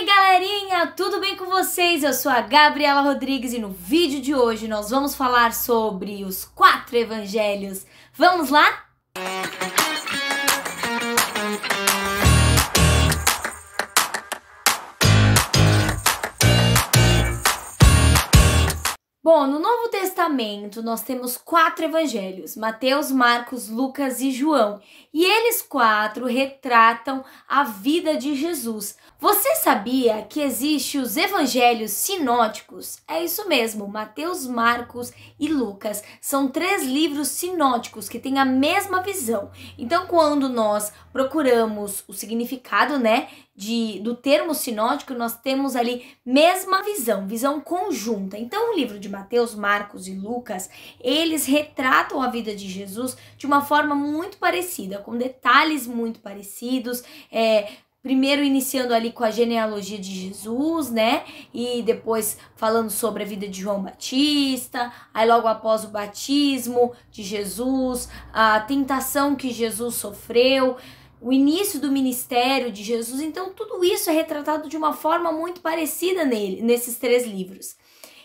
aí galerinha, tudo bem com vocês? Eu sou a Gabriela Rodrigues e no vídeo de hoje nós vamos falar sobre os quatro evangelhos. Vamos lá? Bom, no Novo Testamento nós temos quatro evangelhos: Mateus, Marcos, Lucas e João. E eles quatro retratam a vida de Jesus. Você sabia que existem os evangelhos sinóticos? É isso mesmo, Mateus, Marcos e Lucas. São três livros sinóticos que têm a mesma visão. Então, quando nós procuramos o significado, né, de, do termo sinótico, nós temos ali mesma visão, visão conjunta. Então, o livro de Mateus, Marcos e e Lucas, eles retratam a vida de Jesus de uma forma muito parecida, com detalhes muito parecidos, é, primeiro iniciando ali com a genealogia de Jesus, né? E depois falando sobre a vida de João Batista, aí logo após o batismo de Jesus, a tentação que Jesus sofreu, o início do ministério de Jesus. Então, tudo isso é retratado de uma forma muito parecida nele, nesses três livros.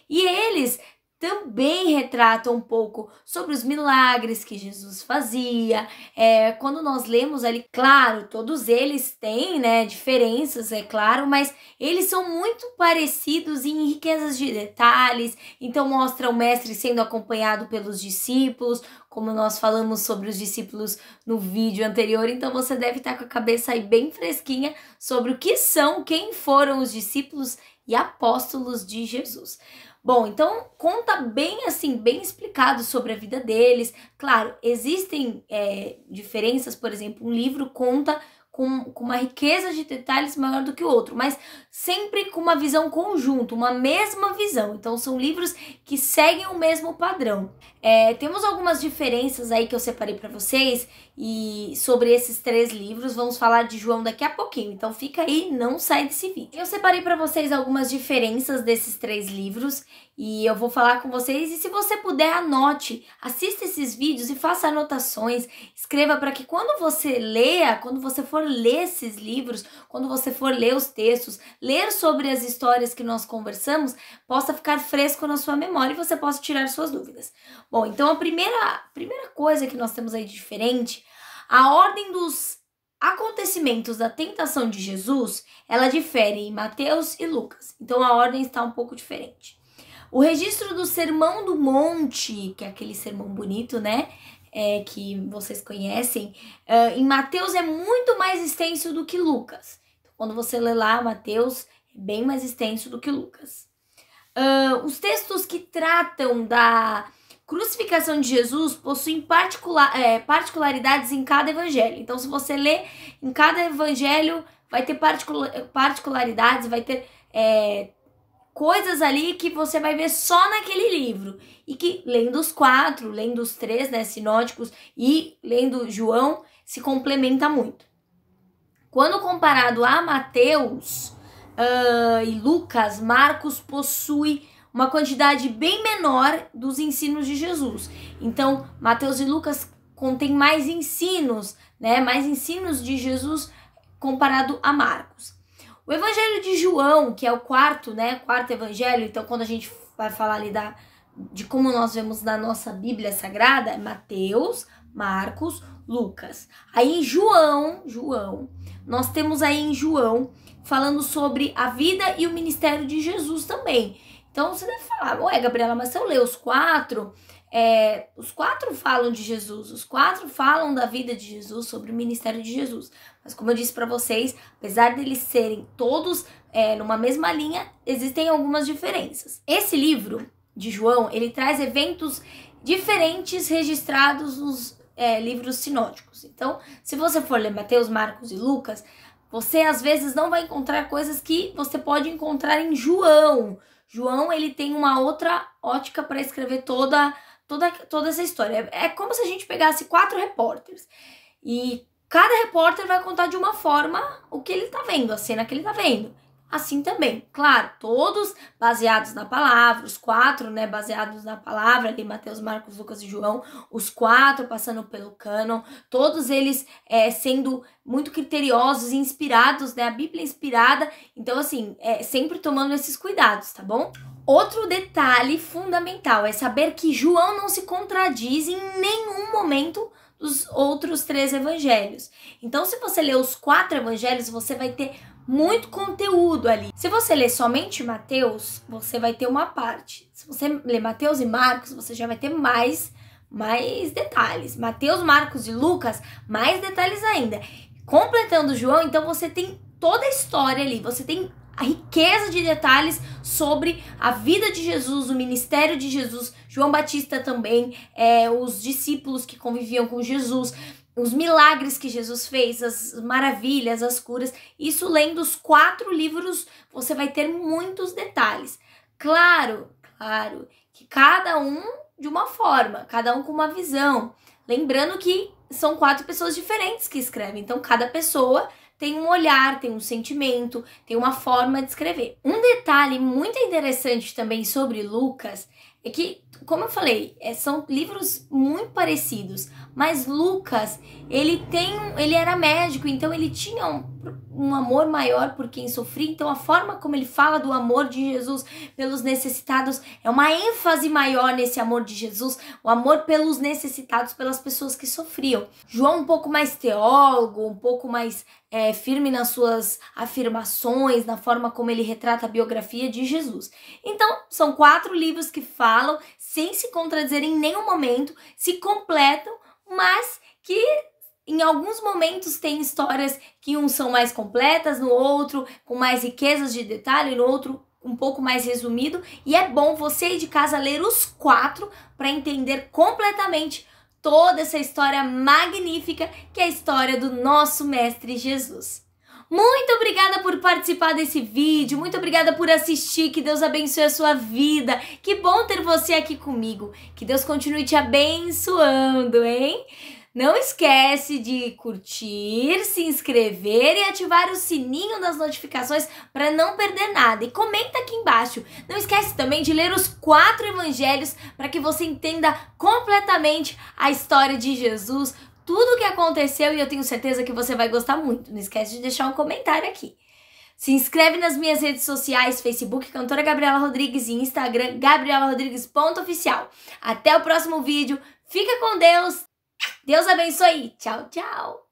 E eles também retrata um pouco sobre os milagres que Jesus fazia. É, quando nós lemos ali, claro, todos eles têm né, diferenças, é claro, mas eles são muito parecidos em riquezas de detalhes. Então, mostra o mestre sendo acompanhado pelos discípulos, como nós falamos sobre os discípulos no vídeo anterior, então você deve estar com a cabeça aí bem fresquinha sobre o que são, quem foram os discípulos e apóstolos de Jesus. Bom, então conta bem assim, bem explicado sobre a vida deles. Claro, existem é, diferenças, por exemplo, um livro conta com, com uma riqueza de detalhes maior do que o outro, mas sempre com uma visão conjunto, uma mesma visão. Então são livros que seguem o mesmo padrão. É, temos algumas diferenças aí que eu separei para vocês e sobre esses três livros vamos falar de João daqui a pouquinho. Então fica aí, não sai desse vídeo. Eu separei para vocês algumas diferenças desses três livros e eu vou falar com vocês. E se você puder, anote, assista esses vídeos e faça anotações. Escreva para que quando você leia, quando você for ler esses livros, quando você for ler os textos, ler sobre as histórias que nós conversamos, possa ficar fresco na sua memória e você possa tirar suas dúvidas. Bom, então a primeira, primeira coisa que nós temos aí de diferente, a ordem dos acontecimentos da tentação de Jesus, ela difere em Mateus e Lucas. Então a ordem está um pouco diferente. O registro do Sermão do Monte, que é aquele sermão bonito, né? É, que vocês conhecem, uh, em Mateus é muito mais extenso do que Lucas. Então, quando você lê lá Mateus, é bem mais extenso do que Lucas. Uh, os textos que tratam da crucificação de Jesus possuem particular, é, particularidades em cada evangelho. Então, se você lê em cada evangelho, vai ter particularidades, vai ter é, coisas ali que você vai ver só naquele livro. E que, lendo os quatro, lendo os três, né, sinóticos, e lendo João, se complementa muito. Quando comparado a Mateus uh, e Lucas, Marcos possui uma quantidade bem menor dos ensinos de Jesus. Então, Mateus e Lucas contém mais ensinos, né? Mais ensinos de Jesus comparado a Marcos. O Evangelho de João, que é o quarto, né? Quarto Evangelho, então quando a gente vai falar ali da, de como nós vemos na nossa Bíblia Sagrada, é Mateus, Marcos, Lucas. Aí em João, João, nós temos aí em João falando sobre a vida e o ministério de Jesus também. Então você deve falar, ué, Gabriela, mas se eu ler os quatro, é, os quatro falam de Jesus, os quatro falam da vida de Jesus, sobre o ministério de Jesus. Mas como eu disse para vocês, apesar deles serem todos é, numa mesma linha, existem algumas diferenças. Esse livro de João, ele traz eventos diferentes registrados nos é, livros sinóticos. Então, se você for ler Mateus, Marcos e Lucas, você às vezes não vai encontrar coisas que você pode encontrar em João. João ele tem uma outra ótica para escrever toda toda, toda essa história. É, é como se a gente pegasse quatro repórteres e cada repórter vai contar de uma forma o que ele tá vendo, a cena que ele tá vendo assim também. Claro, todos baseados na palavra, os quatro, né, baseados na palavra, de Mateus, Marcos, Lucas e João, os quatro passando pelo cânon, todos eles é, sendo muito criteriosos e inspirados, né, a Bíblia é inspirada, então assim, é, sempre tomando esses cuidados, tá bom? Outro detalhe fundamental é saber que João não se contradiz em nenhum momento dos outros três evangelhos. Então, se você ler os quatro evangelhos, você vai ter muito conteúdo ali. Se você ler somente Mateus, você vai ter uma parte. Se você ler Mateus e Marcos, você já vai ter mais mais detalhes. Mateus, Marcos e Lucas, mais detalhes ainda. Completando João, então você tem toda a história ali, você tem a riqueza de detalhes sobre a vida de Jesus, o ministério de Jesus, João Batista também, é, os discípulos que conviviam com Jesus, os milagres que Jesus fez, as maravilhas, as curas. Isso lendo os quatro livros, você vai ter muitos detalhes. Claro, claro, que cada um de uma forma, cada um com uma visão. Lembrando que são quatro pessoas diferentes que escrevem, então cada pessoa tem um olhar, tem um sentimento, tem uma forma de escrever. Um detalhe muito interessante também sobre Lucas é que, como eu falei, é, são livros muito parecidos, mas Lucas, ele tem, ele era médico, então ele tinha um, um amor maior por quem sofria. Então a forma como ele fala do amor de Jesus pelos necessitados é uma ênfase maior nesse amor de Jesus, o amor pelos necessitados, pelas pessoas que sofriam. João um pouco mais teólogo, um pouco mais é, firme nas suas afirmações, na forma como ele retrata a biografia de Jesus. Então são quatro livros que falam sem se contradizer em nenhum momento, se completam mas que em alguns momentos tem histórias que um são mais completas, no outro com mais riquezas de detalhe, no outro um pouco mais resumido, e é bom você ir de casa ler os quatro para entender completamente toda essa história magnífica que é a história do nosso mestre Jesus. Muito obrigada por participar desse vídeo, muito obrigada por assistir, que Deus abençoe a sua vida. Que bom ter você aqui comigo. Que Deus continue te abençoando, hein? Não esquece de curtir, se inscrever e ativar o sininho das notificações para não perder nada. E comenta aqui embaixo. Não esquece também de ler os quatro evangelhos para que você entenda completamente a história de Jesus, tudo o que aconteceu e eu tenho certeza que você vai gostar muito. Não esquece de deixar um comentário aqui. Se inscreve nas minhas redes sociais, Facebook Cantora Gabriela Rodrigues e Instagram gabrielarodrigues.oficial. Até o próximo vídeo. Fica com Deus. Deus abençoe. Tchau, tchau.